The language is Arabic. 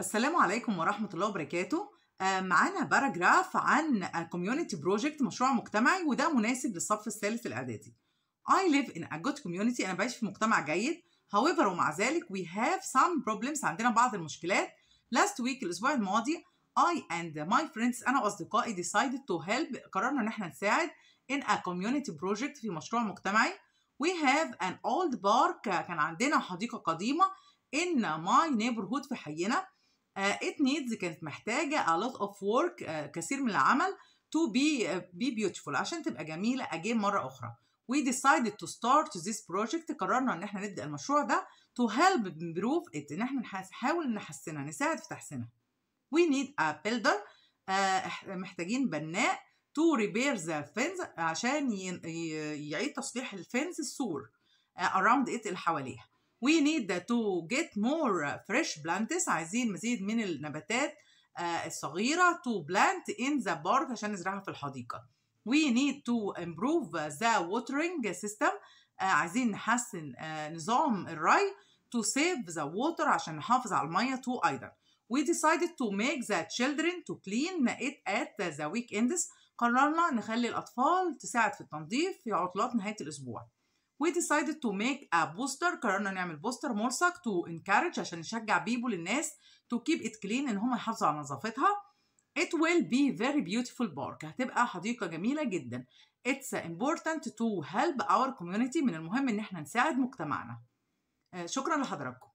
السلام عليكم ورحمة الله وبركاته آه، معانا باراجراف عن كوميونيتي آه، بروجكت مشروع مجتمعي وده مناسب للصف الثالث الإعدادي I live in a good community أنا بعيش في مجتمع جيد however ومع ذلك we have some problems عندنا بعض المشكلات last week الأسبوع الماضي I and my friends أنا وأصدقائي decided to help قررنا إن احنا نساعد in a community project في مشروع مجتمعي we have an old park آه، كان عندنا حديقة قديمة in my neighborhood في حينا آه، it needs كانت محتاجة a lot of work آه، كثير من العمل to be, آه، be beautiful عشان تبقى جميلة again مرة أخرى we decided to start this project قررنا ان احنا نبدا المشروع ده to help improve it ان احنا نحاول نحسنها نساعد في تحسينها we need a builder آه محتاجين بناء to repair the fence عشان يعيد تصليح الفنز السور around it اللي حواليها We need to get more uh, fresh plants عايزين مزيد من النباتات الصغيرة to plant in the park عشان نزرعها في الحديقة. We need to improve the watering system عايزين نحسن نظام الري to save the water عشان نحافظ على المية too أيضا. We decided to make the children to clean it at the weekends. قررنا نخلي الأطفال تساعد في التنظيف في عطلات نهاية الأسبوع. we decided to make a poster قررنا نعمل بوستر ملصق to encourage عشان نشجع بيبو للناس to keep it clean ان هم يحافظوا على نظافتها It will be very beautiful park هتبقى حديقة جميلة جدا It's important to help our community من المهم ان احنا نساعد مجتمعنا آه، شكرا لحضراتكم